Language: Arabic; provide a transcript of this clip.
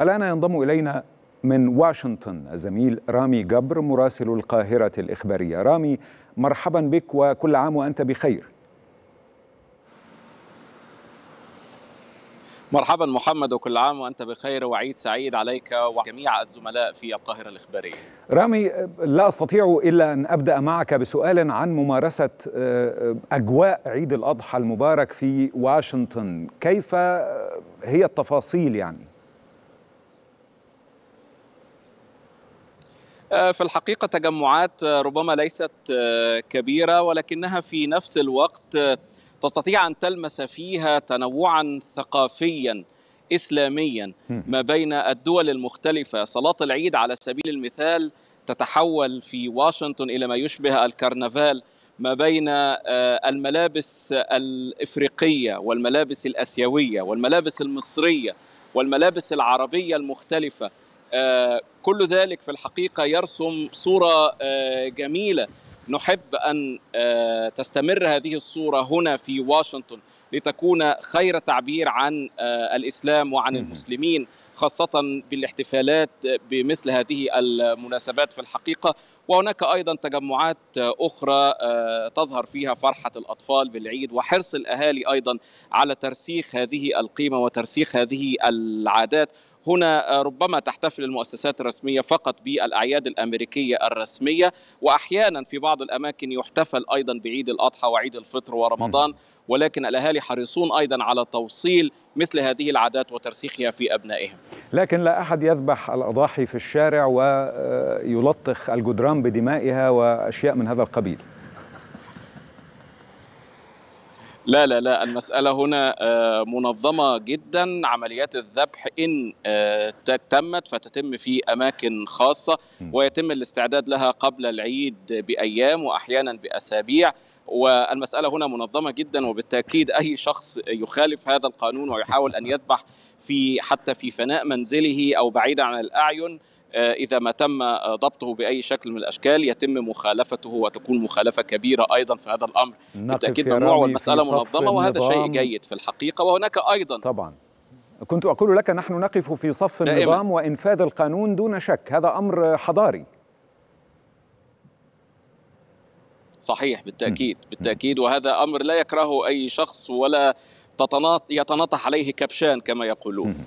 الآن ينضم إلينا من واشنطن الزميل رامي جبر مراسل القاهرة الإخبارية رامي مرحبا بك وكل عام وأنت بخير مرحبا محمد وكل عام وانت بخير وعيد سعيد عليك وجميع الزملاء في القاهره الاخباريه. رامي لا استطيع الا ان ابدا معك بسؤال عن ممارسه آه، اجواء عيد الاضحى المبارك في واشنطن، كيف آه، هي التفاصيل يعني؟ آه، في الحقيقة تجمعات آه، ربما ليست آه، كبيرة ولكنها في نفس الوقت تستطيع أن تلمس فيها تنوعا ثقافيا إسلاميا ما بين الدول المختلفة صلاة العيد على سبيل المثال تتحول في واشنطن إلى ما يشبه الكرنفال ما بين الملابس الإفريقية والملابس الأسيوية والملابس المصرية والملابس العربية المختلفة كل ذلك في الحقيقه يرسم صوره آه، جميله نحب ان آه، تستمر هذه الصوره هنا في واشنطن لتكون خير تعبير عن آه، الاسلام وعن المسلمين خاصه بالاحتفالات بمثل هذه المناسبات في الحقيقه وهناك ايضا تجمعات اخرى تظهر فيها فرحه الاطفال بالعيد وحرص الاهالي ايضا على ترسيخ هذه القيمه وترسيخ هذه العادات هنا آه، ربما تحتفل المؤسسات الرسميه فقط بالاعياد الامريكيه الرسميه واحيانا في بعض الاماكن يحتفل ايضا بعيد الاضحى وعيد الفطر ورمضان ولكن الاهالي حريصون ايضا على توصيل مثل هذه العادات وترسيخها في ابنائهم. لكن لا احد يذبح الاضاحي في الشارع ويلطخ آه، الجدران بدمائها واشياء من هذا القبيل. لا لا لا المسألة هنا آه، منظمة جدا عمليات الذبح إن آه، تمت فتتم في أماكن خاصة ويتم الاستعداد لها قبل العيد بأيام وأحيانا بأسابيع والمسألة هنا منظمة جدا وبالتأكيد أي شخص يخالف هذا القانون ويحاول أن يذبح في حتى في فناء منزله أو بعيدا عن الأعين آه، إذا ما تم آه، ضبطه بأي شكل من الأشكال يتم مخالفته وتكون مخالفة كبيرة أيضا في هذا الأمر بالتأكيد ممنوع والمسألة منظمة وهذا شيء جيد في الحقيقة وهناك أيضا طبعا كنت أقول لك نحن نقف في صف النظام وإنفاذ القانون دون شك هذا أمر حضاري صحيح بالتأكيد بالتأكيد وهذا أمر لا يكرهه أي شخص ولا يتناطح عليه كبشان كما يقولون